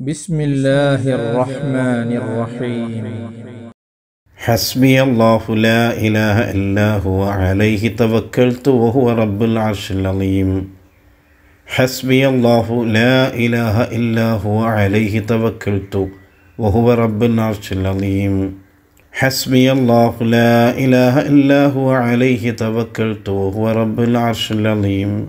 بسم الله الرحمن الرحيم حسبي الله لا إله إلا هو عليه توكلت وهو رب العرش العظيم حسبي الله لا إله إلا هو عليه توكلت وهو رب العرش العظيم حسبي الله لا إله إلا هو عليه توكلت وهو رب العرش العظيم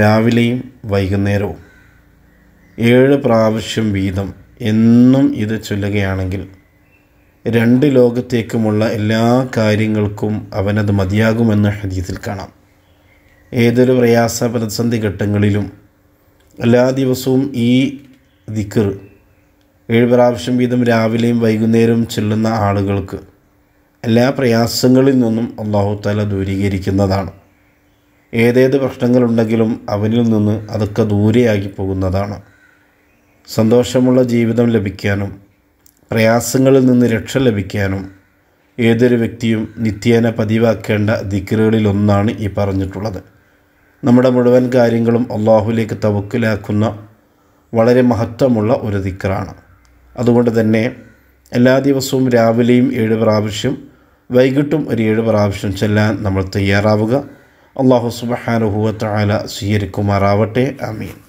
രാവിലെയും വൈകുന്നേരവും ഏഴ് പ്രാവശ്യം വീതം എന്നും ഇത് ചൊല്ലുകയാണെങ്കിൽ രണ്ട് ലോകത്തേക്കുമുള്ള എല്ലാ കാര്യങ്ങൾക്കും അവനത് മതിയാകുമെന്ന് ഹദീസിൽ കാണാം ഏതൊരു പ്രയാസ പ്രതിസന്ധി ഘട്ടങ്ങളിലും എല്ലാ ദിവസവും ഈ ദിക്കർ ഏഴ് പ്രാവശ്യം വീതം രാവിലെയും വൈകുന്നേരവും ചെല്ലുന്ന ആളുകൾക്ക് എല്ലാ പ്രയാസങ്ങളിൽ നിന്നും അള്ളാഹു തല ദൂരീകരിക്കുന്നതാണ് ഏതേത് പ്രശ്നങ്ങളുണ്ടെങ്കിലും അവനിൽ നിന്ന് അതൊക്കെ ദൂരെയാക്കി പോകുന്നതാണ് സന്തോഷമുള്ള ജീവിതം ലഭിക്കാനും പ്രയാസങ്ങളിൽ നിന്ന് രക്ഷ ലഭിക്കാനും ഏതൊരു വ്യക്തിയും നിത്യേന പതിവാക്കേണ്ട ദിക്കറുകളിലൊന്നാണ് ഈ പറഞ്ഞിട്ടുള്ളത് നമ്മുടെ മുഴുവൻ കാര്യങ്ങളും അള്ളാഹുലേക്ക് തവക്കിലാക്കുന്ന വളരെ മഹത്വമുള്ള ഒരു ദിക്കറാണ് അതുകൊണ്ട് തന്നെ എല്ലാ ദിവസവും രാവിലെയും ഏഴ് പ്രാവശ്യം വൈകിട്ടും ഒരു ഏഴ് പ്രാവശ്യം ചെല്ലാൻ നമ്മൾ തയ്യാറാവുക അള്ളാഹു സുബഹാനുഹുവത്തായ സ്വീകരിക്കുമാറാവട്ടെ അമീൻ